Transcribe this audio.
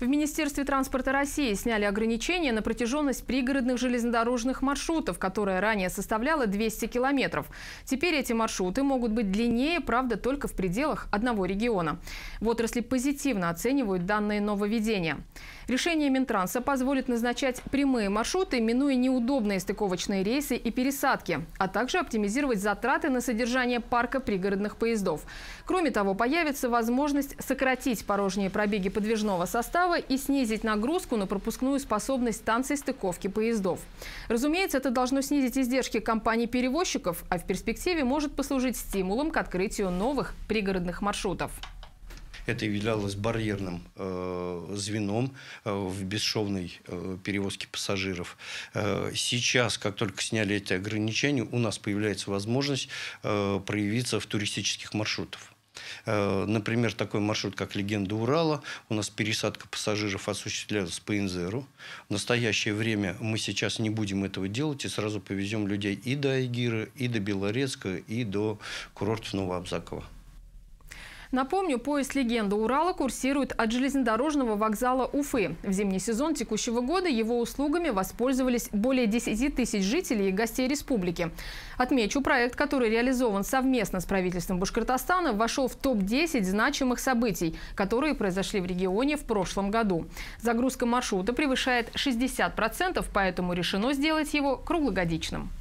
В Министерстве транспорта России сняли ограничения на протяженность пригородных железнодорожных маршрутов, которая ранее составляла 200 километров. Теперь эти маршруты могут быть длиннее, правда, только в пределах одного региона. В отрасли позитивно оценивают данные нововведения. Решение Минтранса позволит назначать прямые маршруты, минуя неудобные стыковочные рейсы и пересадки, а также оптимизировать затраты на содержание парка пригородных поездов. Кроме того, появится возможность сократить порожние пробеги подвижного состава состава и снизить нагрузку на пропускную способность станций стыковки поездов. Разумеется, это должно снизить издержки компаний-перевозчиков, а в перспективе может послужить стимулом к открытию новых пригородных маршрутов. Это являлось барьерным э, звеном э, в бесшовной э, перевозке пассажиров. Э, сейчас, как только сняли эти ограничения, у нас появляется возможность э, проявиться в туристических маршрутах. Э, например, такой маршрут, как «Легенда Урала». У нас пересадка пассажиров осуществляется по Инзеру. В настоящее время мы сейчас не будем этого делать и сразу повезем людей и до Айгира, и до Белорецка, и до курортов Новообзакова. Напомню, поезд «Легенда Урала» курсирует от железнодорожного вокзала Уфы. В зимний сезон текущего года его услугами воспользовались более 10 тысяч жителей и гостей республики. Отмечу, проект, который реализован совместно с правительством Башкортостана, вошел в топ-10 значимых событий, которые произошли в регионе в прошлом году. Загрузка маршрута превышает 60%, поэтому решено сделать его круглогодичным.